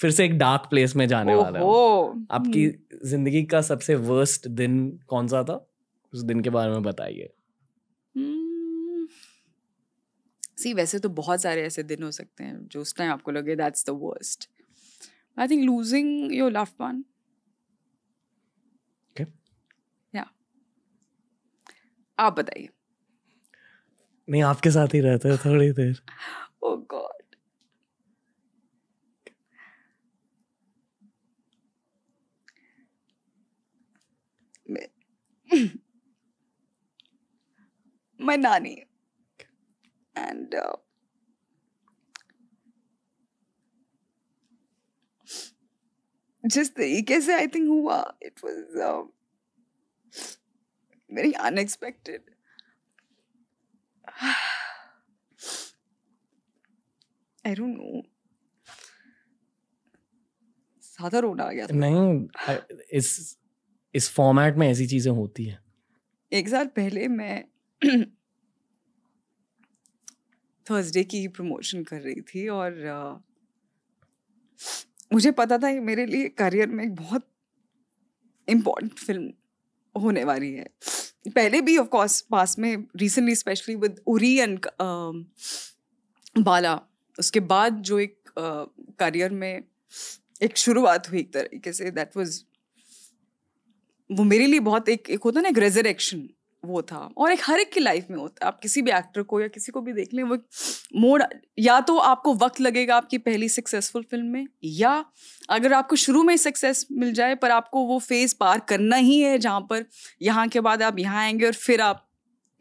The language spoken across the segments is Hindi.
फिर से एक डार्क प्लेस में जाने वाला हूँ आपकी हम्म। जिंदगी का सबसे वर्स्ट दिन कौन सा था उस दिन के बारे में बताइए सी हम्म। वैसे तो बहुत सारे ऐसे दिन हो सकते हैं जो उस टाइम आपको लगे that's the worst I think losing your love one या आप बताइए नहीं आपके साथ ही रहते थोड़ी देर oh god oh my nanny. And uh, जिस तरीके I think, hua, it was was very unexpected. I don't know. ज्यादा रोना आ गया था नहीं इस इस फॉर्मेट में ऐसी चीजें होती हैं एक साल पहले मैं थर्सडे की प्रमोशन कर रही थी और मुझे पता था कि मेरे लिए करियर में एक बहुत इम्पोर्टेंट फिल्म होने वाली है पहले भी ऑफ कोर्स पास में recently specially with Uri and Bala उसके बाद जो एक करियर uh, में एक शुरुआत हुई एक तरीके से दैट वाज वो मेरे लिए बहुत एक एक होता ना एक रेजरेक्शन वो था और एक हर एक की लाइफ में होता है आप किसी भी एक्टर को या किसी को भी देख लें वो मोड या तो आपको वक्त लगेगा आपकी पहली सक्सेसफुल फिल्म में या अगर आपको शुरू में सक्सेस मिल जाए पर आपको वो फेज पार करना ही है जहाँ पर यहाँ के बाद आप यहाँ आएंगे और फिर आप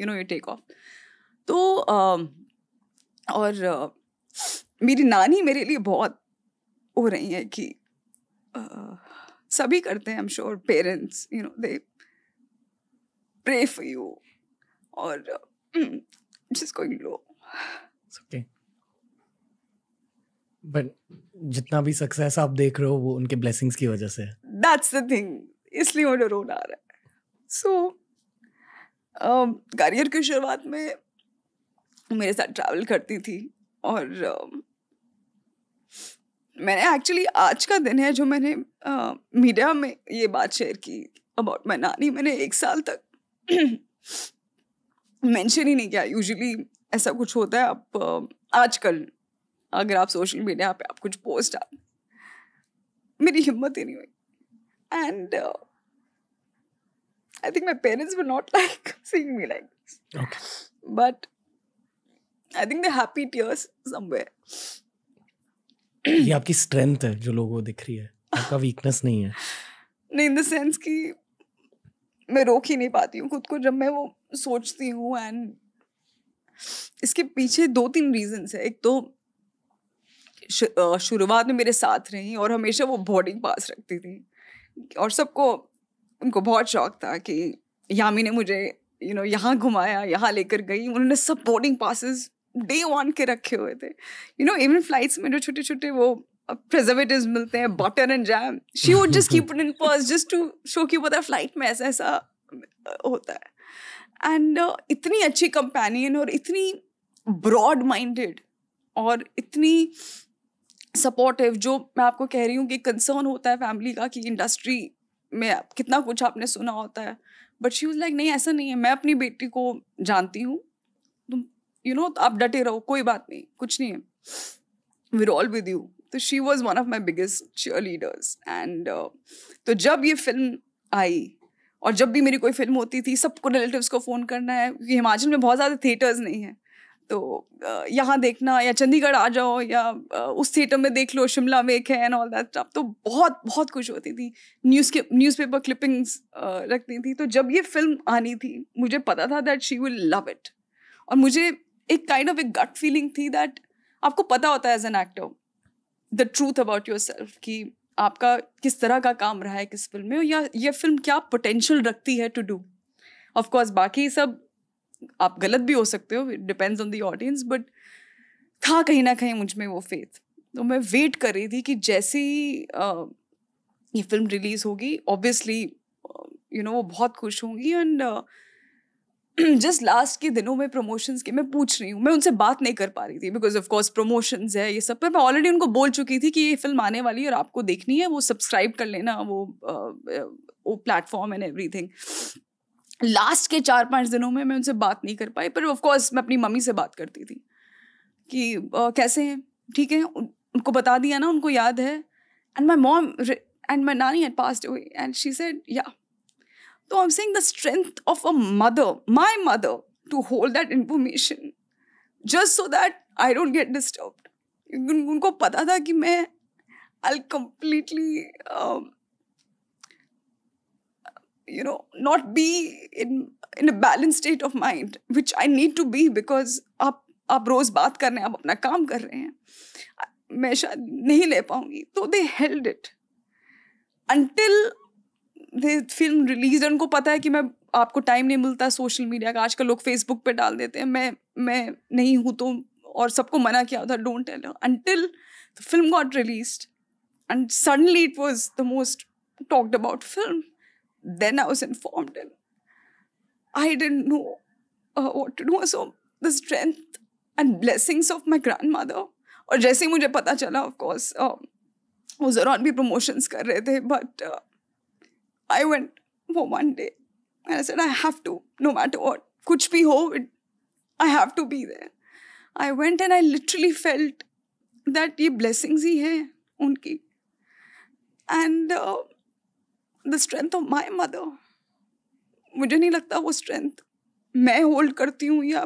you know you take off तो आ, और आ, मेरी नानी मेरे लिए बहुत हो रही है कि आ, सभी करते हैं I am sure parents you know they pray for you or uh, just going low. It's okay. But जितना भी सक्सेस आप देख रहे हो वो उनके ब्लेसिंग्स की वजह से दैट्स द थिंग इसलिए मुझे रोना आ रहा है सो करियर um, की शुरुआत में मेरे साथ ट्रैवल करती थी और uh, मैंने एक्चुअली आज का दिन है जो मैंने मीडिया uh, में ये बात शेयर की अबाउट माई नानी मैंने एक साल तक मेंशन ही नहीं किया यूजुअली ऐसा कुछ होता है आप आजकल अगर आप सोशल मीडिया पे आप कुछ पोस्ट डाल मेरी हिम्मत ही नहीं हुई and I think my parents were not like seeing me like but I think they happy tears somewhere ये आपकी स्ट्रेंथ है जो लोगों को दिख रही है आपका वीकनेस नहीं है नहीं इन द सेंस की मैं रोक ही नहीं पाती हूँ खुद को जब मैं वो सोचती हूँ एंड इसके पीछे दो तीन रीजंस है एक तो शुरुआत में मेरे साथ रही और हमेशा वो बोर्डिंग पास रखती थी और सबको उनको बहुत शौक था कि यामी ने मुझे यू you नो know, यहाँ घुमाया यहाँ लेकर गई उन्होंने सब बोर्डिंग पासिस डे वन के रखे हुए थे यू नो इवन फ्लाइट्स में जो छोटे छोटे वो प्रिजर्वेटिव मिलते हैं butter and jam she would just keep it in purse just to show की पता फ्लाइट में ऐसा ऐसा होता है एंड uh, इतनी अच्छी कंपेनियन और इतनी ब्रॉड माइंडेड और इतनी सपोर्टिव जो मैं आपको कह रही हूँ कि कंसर्न होता है फैमिली का कि इंडस्ट्री में कितना कुछ आपने सुना होता है बट शी वॉज लाइक नहीं ऐसा नहीं है मैं अपनी बेटी को जानती हूँ तुम यू नो आप डटे रहो कोई बात नहीं कुछ नहीं है वीर ऑल विद यू तो she was one of my biggest cheerleaders and तो जब ये फिल्म आई और जब भी मेरी कोई फिल्म होती थी सबको रिलेटिव्स को फ़ोन करना है क्योंकि हिमाचल में बहुत ज़्यादा थिएटर्स नहीं हैं तो uh, यहाँ देखना या चंडीगढ़ आ जाओ या uh, उस थिएटर में देख लो शिमला में एक है एंड ऑल दैट स्टफ तो बहुत बहुत खुश होती थी न्यूज़ के न्यूज़पेपर क्लिपिंग्स uh, रखती थी तो जब ये फिल्म आनी थी मुझे पता था that she will love it और मुझे एक काइंड ऑफ एक गट फीलिंग थी दैट आपको पता होता है as an actor the truth about yourself कि आपका किस तरह का काम रहा है किस फिल्म में या ये फिल्म क्या पोटेंशियल रखती है टू डू ऑफकोर्स बाकी सब आप गलत भी हो सकते हो depends on the audience but था कहीं ना कहीं मुझ में वो फेथ तो मैं वेट कर रही थी कि जैसे ही uh, ये फिल्म रिलीज़ होगी ऑब्वियसली यू नो वो बहुत खुश होंगी एंड uh, जस्ट लास्ट के दिनों में प्रमोशंस के मैं पूछ रही हूँ मैं उनसे बात नहीं कर पा रही थी बिकॉज ऑफ कोर्स प्रमोशंस है ये सब पर मैं ऑलरेडी उनको बोल चुकी थी कि ये फिल्म आने वाली है और आपको देखनी है वो सब्सक्राइब कर लेना वो वो प्लेटफॉर्म एंड एवरीथिंग लास्ट के चार पाँच दिनों में मैं उनसे बात नहीं कर पाई पर ऑफकोर्स मैं अपनी मम्मी से बात करती थी कि uh, कैसे हैं ठीक है उनको बता दिया ना उनको याद है and my mom and my nani at past and she said yeah तो I am seeing the strength of a mother my mother to hold that information just so that I don't get disturb उनको पता था कि मैं I completely you know not be in in a balance state of mind which I need to be because आप आप रोज बात कर रहे हैं आप अपना काम कर रहे हैं मैं शायद नहीं ले पाऊंगी तो they held it until film release उनको पता है कि मैं आपको टाइम नहीं मिलता सोशल मीडिया का आजकल लोग फेसबुक पे डाल देते हैं मैं मैं नहीं हूँ तो और सबको मना किया था don't tell until the film got release and suddenly it was the most talked about film then I was inform and I didn't know what to do so the strength and blessings of my grandmother और जैसे ही मुझे पता चला ऑफकोर्स uh, वो जरूर भी प्रमोशंस कर रहे थे but I went for one day and I said, I have to, no matter what, kuch bhi ho, it, I have to be there. I went and I literally felt that ये blessings ही है उनकी. And uh, the strength of my mother. मुझे नहीं लगता वो strength मैं hold करती हूँ या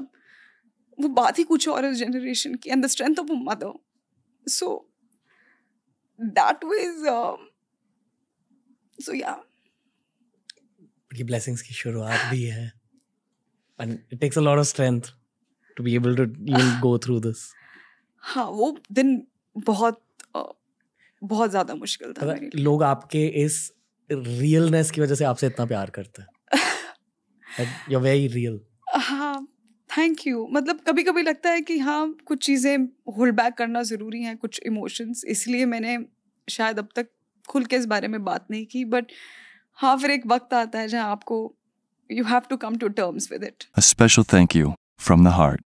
वो बात ही कुछ और है जनरेशन की and the strength of mother so that was so yeah बड़ी ब्लेसिंग्स की शुरुआत भी है and it takes a lot of strength to be able to you go through this हाँ वो दिन बहुत बहुत ज्यादा मुश्किल था लोग आपके इस रियलनेस की वजह से आपसे इतना प्यार करते हैं you are very real thank you मतलब कभी कभी लगता है कि हाँ कुछ चीज़ें होल्ड बैक करना ज़रूरी हैं कुछ इमोशंस इसलिए मैंने शायद अब तक खुल के इस बारे में बात नहीं की बट but... हाँ फिर एक वक्त आता है जहाँ आपको you have to come to terms with it a special thank you from the heart